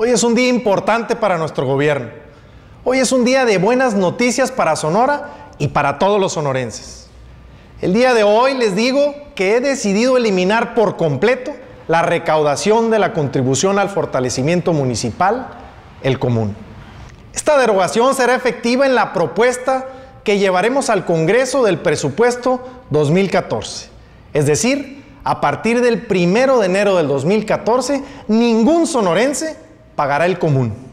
Hoy es un día importante para nuestro gobierno. Hoy es un día de buenas noticias para Sonora y para todos los sonorenses. El día de hoy les digo que he decidido eliminar por completo la recaudación de la contribución al fortalecimiento municipal, el común. Esta derogación será efectiva en la propuesta que llevaremos al Congreso del Presupuesto 2014. Es decir, a partir del 1 de enero del 2014, ningún sonorense pagará el común.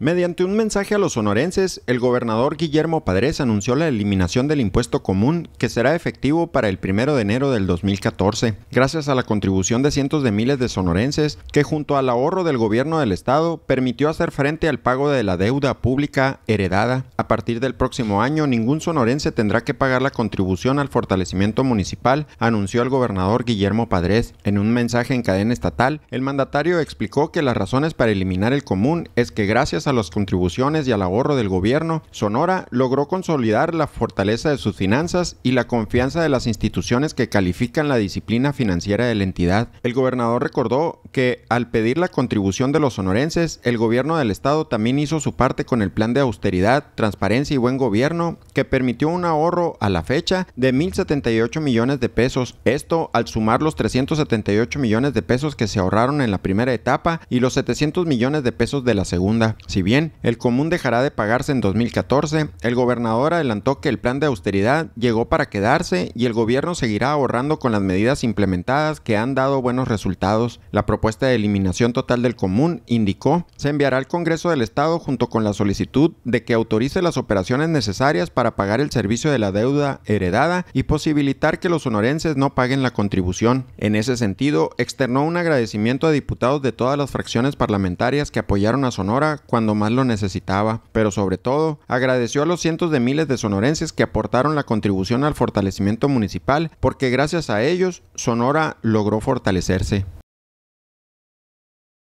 Mediante un mensaje a los sonorenses, el gobernador Guillermo Padres anunció la eliminación del impuesto común que será efectivo para el 1 de enero del 2014, gracias a la contribución de cientos de miles de sonorenses que junto al ahorro del gobierno del estado permitió hacer frente al pago de la deuda pública heredada. A partir del próximo año, ningún sonorense tendrá que pagar la contribución al fortalecimiento municipal, anunció el gobernador Guillermo Padres. En un mensaje en cadena estatal, el mandatario explicó que las razones para eliminar el común es que gracias a a las contribuciones y al ahorro del gobierno, Sonora logró consolidar la fortaleza de sus finanzas y la confianza de las instituciones que califican la disciplina financiera de la entidad. El gobernador recordó que al pedir la contribución de los sonorenses, el gobierno del estado también hizo su parte con el plan de austeridad, transparencia y buen gobierno que permitió un ahorro a la fecha de 1.078 millones de pesos. Esto al sumar los 378 millones de pesos que se ahorraron en la primera etapa y los 700 millones de pesos de la segunda bien el común dejará de pagarse en 2014, el gobernador adelantó que el plan de austeridad llegó para quedarse y el gobierno seguirá ahorrando con las medidas implementadas que han dado buenos resultados. La propuesta de eliminación total del común, indicó, se enviará al Congreso del Estado junto con la solicitud de que autorice las operaciones necesarias para pagar el servicio de la deuda heredada y posibilitar que los sonorenses no paguen la contribución. En ese sentido, externó un agradecimiento a diputados de todas las fracciones parlamentarias que apoyaron a Sonora cuando más lo necesitaba, pero sobre todo agradeció a los cientos de miles de sonorenses que aportaron la contribución al fortalecimiento municipal porque gracias a ellos Sonora logró fortalecerse.